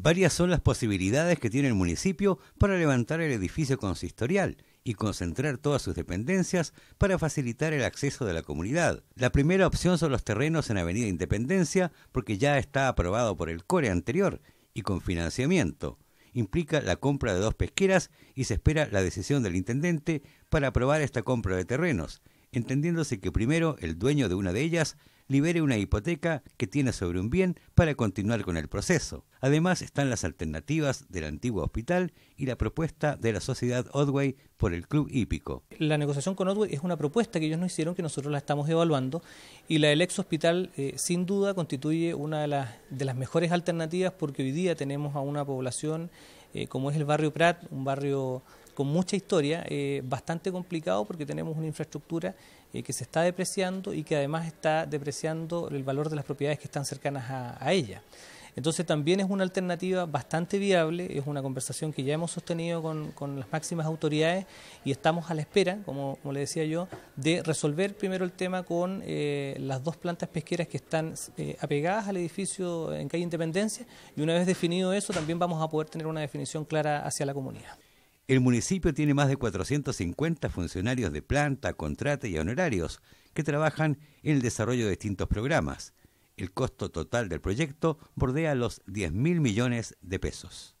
Varias son las posibilidades que tiene el municipio para levantar el edificio consistorial y concentrar todas sus dependencias para facilitar el acceso de la comunidad. La primera opción son los terrenos en Avenida Independencia porque ya está aprobado por el CORE anterior y con financiamiento. Implica la compra de dos pesqueras y se espera la decisión del intendente para aprobar esta compra de terrenos, entendiéndose que primero el dueño de una de ellas libere una hipoteca que tiene sobre un bien para continuar con el proceso. Además están las alternativas del antiguo hospital y la propuesta de la sociedad Odway por el club hípico. La negociación con Odway es una propuesta que ellos nos hicieron, que nosotros la estamos evaluando, y la del ex hospital eh, sin duda constituye una de las, de las mejores alternativas porque hoy día tenemos a una población eh, como es el barrio Prat, un barrio con mucha historia, eh, bastante complicado porque tenemos una infraestructura eh, que se está depreciando y que además está depreciando el valor de las propiedades que están cercanas a, ella. Entonces también es una alternativa bastante viable, es una conversación que ya hemos sostenido con, las máximas autoridades y estamos a la espera, como, le decía yo, de resolver primero el tema con eh, las dos plantas pesqueras que están apegadas al edificio en calle Independencia y una vez definido eso también vamos a poder tener una definición clara hacia la comunidad. El municipio tiene más de 450 funcionarios de planta, contrata y honorarios que trabajan en el desarrollo de distintos programas. El costo total del proyecto bordea los 10 mil millones de pesos.